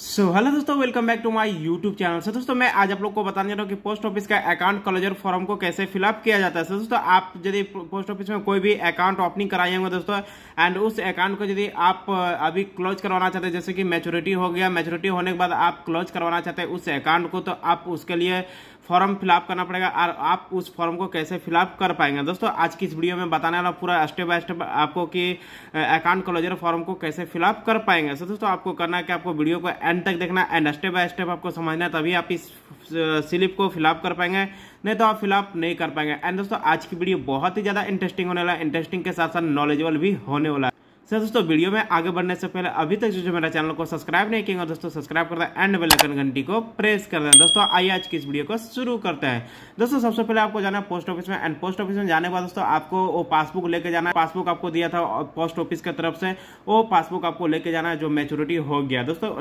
सो hello दोस्तों welcome back to my YouTube channel sir दोस्तों मैं आज आप लोग को बताने जा रहा हूँ कि पोस्ट ऑफिस का अकाउंट क्लोजर फॉर्म को कैसे फिलअप किया जाता है सर दोस्तों आप यदि पोस्ट ऑफिस में कोई भी अकाउंट ओपनिंग कराए होंगे दोस्तों एंड उस अकाउंट को यदि आप अभी क्लोज करवाना चाहते हैं जैसे कि मैच्योरिटी हो गया मेच्योरिटी होने के बाद आप क्लोज करवाना चाहते हैं उस अकाउंट को तो आप उसके लिए फॉर्म फिलअप करना पड़ेगा और आप उस फॉर्म को कैसे फिलअप कर पाएंगे दोस्तों आज की इस वीडियो में बताने वाला पूरा स्टेप बाय स्टेप आपको कि अकाउंट क्लोजर फॉर्म को कैसे फिलअप कर पाएंगे सर दोस्तों आपको करना है कि आपको वीडियो को एंड तक देखना एंड स्टेप बाय स्टेप आपको समझना तभी आप इस स्लिप को फिलअप कर पाएंगे नहीं तो आप फिलअप नहीं कर पाएंगे एंड दोस्तों आज की वीडियो बहुत ही ज़्यादा इंटरेस्टिंग होने वाला है इंटरेस्टिंग के साथ साथ नॉलेजेबल भी होने वाला है सर दोस्तों वीडियो में आगे बढ़ने से पहले अभी तक जो जो मेरा चैनल को सब्सक्राइब नहीं किया दोस्तों सब्सक्राइब कर दें एंड बेलाइकन घंटी को प्रेस कर दें दोस्तों आइए आज की इस वीडियो को शुरू करते हैं दोस्तों सबसे पहले आपको जाना है पोस्ट ऑफिस में एंड पोस्ट ऑफिस में जाने के बाद दोस्तों आपको वो पासबुक लेके जाना है पासबुक आपको दिया था पोस्ट ऑफिस की तरफ से वो पासबुक आपको लेके जाना है जो मेच्योरिटी हो गया दोस्तों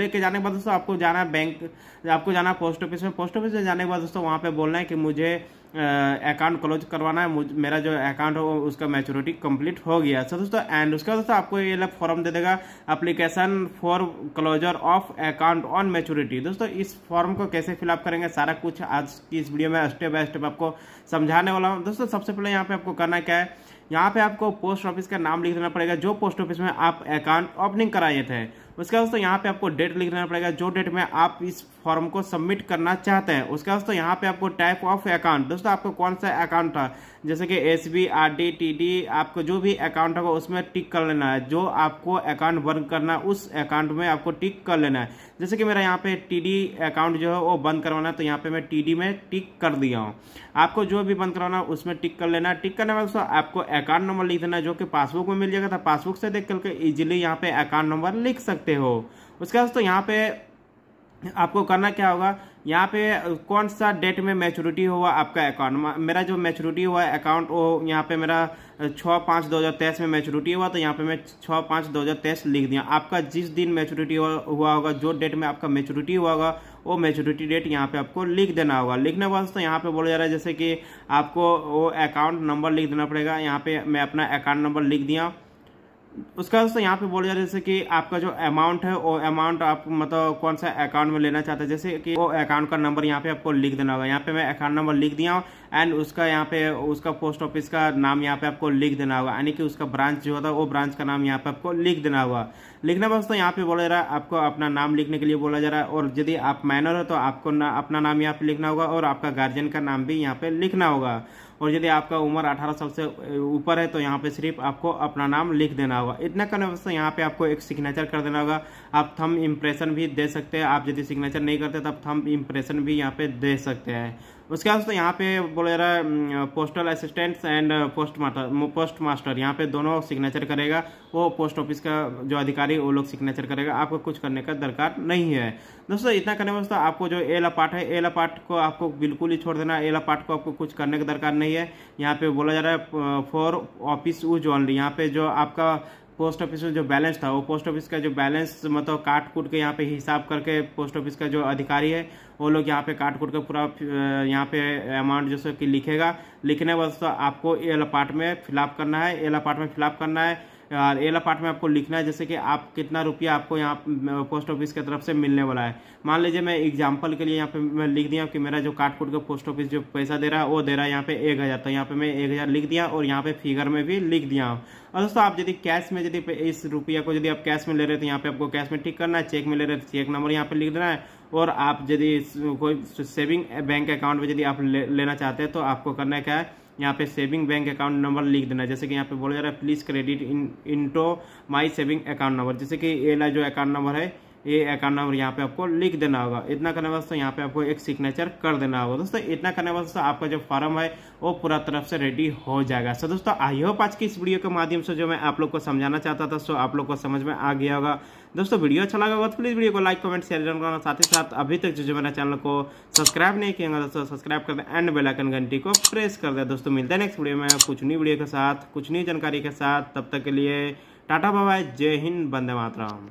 लेके जाने के बाद दोस्तों आपको जाना है बैंक आपको जाना है पोस्ट ऑफिस में पोस्ट ऑफिस में जाने के बाद दोस्तों वहाँ पे बोलना है कि मुझे अकाउंट क्लोज करवाना है मेरा जो अकाउंट हो उसका मैच्योरिटी कंप्लीट हो गया सर दोस्तों एंड उसके बाद दोस्तों आपको ये फॉर्म दे देगा application for closure of account on maturity दोस्तों इस फॉर्म को कैसे फिलअप करेंगे सारा कुछ आज की इस वीडियो में स्टेप बाय स्टेप आपको समझाने वाला हूँ दोस्तों सबसे पहले यहाँ पे आपको करना क्या है यहाँ पे आपको पोस्ट ऑफिस का नाम लिख देना पड़ेगा जो पोस्ट ऑफिस में आप अकाउंट ओपनिंग कराए थे उसके बाद दोस्तों यहाँ पे आपको डेट लिख देना पड़ेगा जो डेट में आप इस फॉर्म को सबमिट करना चाहते हैं उसके बाद यहाँ पे आपको टाइप ऑफ अकाउंट दोस्तों आपको कौन सा अकाउंट था जैसे कि S B R D T D आपको जो भी अकाउंट होगा उसमें टिक कर लेना है जो आपको अकाउंट बंद करना है उस अकाउंट में आपको टिक कर लेना है जैसे कि मेरा यहाँ पे टी डी अकाउंट जो है वो बंद करवाना है तो यहाँ पे मैं टी डी में टिक कर दिया हूँ आपको जो भी बंद करवाना है उसमें टिक कर लेना है टिक करने में दोस्तों आपको अकाउंट नंबर लिख देना है जो कि पासबुक में मिल जाएगा तो पासबुक से देख करके इजिली यहाँ पे अकाउंट नंबर लिख सकते हो उसके बाद दोस्तों यहाँ पे आपको करना क्या होगा यहाँ पे कौन सा डेट में मैच्योरिटी हुआ आपका अकाउंट मेरा जो मैच्योरिटी हुआ अकाउंट वो यहाँ पे मेरा छः पाँच दो हज़ार तेईस में मैच्योरिटी हुआ तो यहाँ पे मैं छः पाँच दो हज़ार तेईस लिख दिया आपका जिस दिन मैच्योरिटी हुआ होगा जो डेट में आपका मैच्योरिटी हुआ होगा वो मैच्योरिटी डेट यहाँ पे आपको लिख देना होगा लिखने के बाद तो यहाँ पे बोला जा रहा है जैसे कि आपको वो अकाउंट नंबर लिख देना पड़ेगा यहाँ पे मैं अपना अकाउंट नंबर लिख दिया उसका दोस्तों यहाँ पे बोला है जैसे कि आपका जो अमाउंट है वो अमाउंट आप मतलब कौन सा अकाउंट में लेना चाहते हैं जैसे कि वो अकाउंट का नंबर यहाँ पे आपको लिख देना होगा यहाँ पे मैं अकाउंट नंबर लिख दिया हूँ एंड उसका यहाँ पे उसका पोस्ट ऑफिस का नाम यहाँ पे आपको लिख देना होगा यानी कि उसका ब्रांच जो होता है वो ब्रांच का नाम यहाँ पे आपको लिख देना होगा लिखना दोस्तों यहाँ पे बोला जा रहा है आपको अपना नाम लिखने के लिए बोला जा रहा है और यदि आप माइनर हो तो आपको ना, अपना नाम यहाँ पे लिखना होगा और आपका गार्जियन का नाम भी यहाँ पे लिखना होगा और यदि आपका उम्र अठारह साल से ऊपर है तो यहाँ पे सिर्फ आपको अपना नाम लिख देना होगा इतना करने दोस्तों यहाँ पे आपको एक सिग्नेचर कर देना होगा आप थम इम्प्रेशन भी दे सकते हैं आप यदि सिग्नेचर नहीं करते तो आप थम इम्प्रेशन भी यहाँ पे दे सकते हैं उसके बाद दोस्तों यहाँ पे बोला जा रहा है postal assistants and postmaster postmaster यहाँ पे दोनों सिग्नेचर करेगा वो पोस्ट ऑफिस का जो अधिकारी वो लोग सिग्नेचर करेगा आपको कुछ करने का दरकार नहीं है दोस्तों इतना करने में दोस्तों आपको जो एला पार्ट है एला पार्ट को आपको बिल्कुल ही छोड़ देना एला पार्ट को आपको कुछ करने का दरकार नहीं है यहाँ पे बोला जा रहा है फॉर ऑफिस यूज ऑनली यहाँ पे जो आपका पोस्ट ऑफिस में जो बैलेंस था वो पोस्ट ऑफिस का जो बैलेंस मतलब काट कूट के यहाँ पे हिसाब करके पोस्ट ऑफिस का जो अधिकारी है वो लोग यहाँ पे काट कूट के पूरा यहाँ पे अमाउंट जैसे कि लिखेगा लिखने वास्तव आपको एल अपार्ट में फिलअप करना है एल अपार्ट में फिलअप करना है एला पार्ट में आपको लिखना है जैसे कि आप कितना रुपया आपको यहाँ पोस्ट ऑफिस की तरफ से मिलने वाला है मान लीजिए मैं एग्जाम्पल के लिए यहाँ पे मैं लिख दिया कि मेरा जो काट कुट का पोस्ट ऑफिस जो पैसा दे रहा है वो दे रहा है यहाँ पे एक हज़ार तो यहाँ पे मैं एक हज़ार लिख दिया और यहाँ पे फिगर में भी लिख दिया और दोस्तों आप यदि कैश में यदि इस रुपया को यदि आप कैश में ले रहे हो तो यहाँ पे आपको कैश में ठीक करना है चेक में ले रहे तो चेक नंबर यहाँ पे लिख देना है और आप यदि कोई सेविंग बैंक अकाउंट में यदि आप लेना चाहते हैं तो आपको करना क्या है यहाँ पे सेविंग बैंक अकाउंट नंबर लिख देना है जैसे कि यहाँ पे बोला जा रहा है please credit in into my saving account number जैसे कि एला जो अकाउंट नंबर है ये अकाउंट नंबर यहाँ पे आपको लिख देना होगा इतना करने वास्तव यहाँ पे आपको एक सिग्नेचर कर देना होगा दोस्तों इतना करने वास्तव आपका जो फॉर्म है वो पूरा तरफ से रेडी हो जाएगा सो दोस्तों आई होप आज की इस वीडियो के माध्यम से जो मैं आप लोग को समझाना चाहता था सो आप लोग को समझ में आ गया होगा दोस्तों वीडियो अच्छा लगा होगा तो प्लीज़ वीडियो को लाइक कमेंट शेयर जरूर करना साथ ही साथ अभी तक जो जो मेरा चैनल को सब्सक्राइब नहीं किया दोस्तों सब्सक्राइब कर दे एंड बेलाइकन घंटी को प्रेस कर दे दोस्तों मिलते हैं नेक्स्ट वीडियो में कुछ नई वीडियो के साथ कुछ नई जानकारी के साथ तब तक के लिए टाटा बाबा जय हिंद बंदे मातराम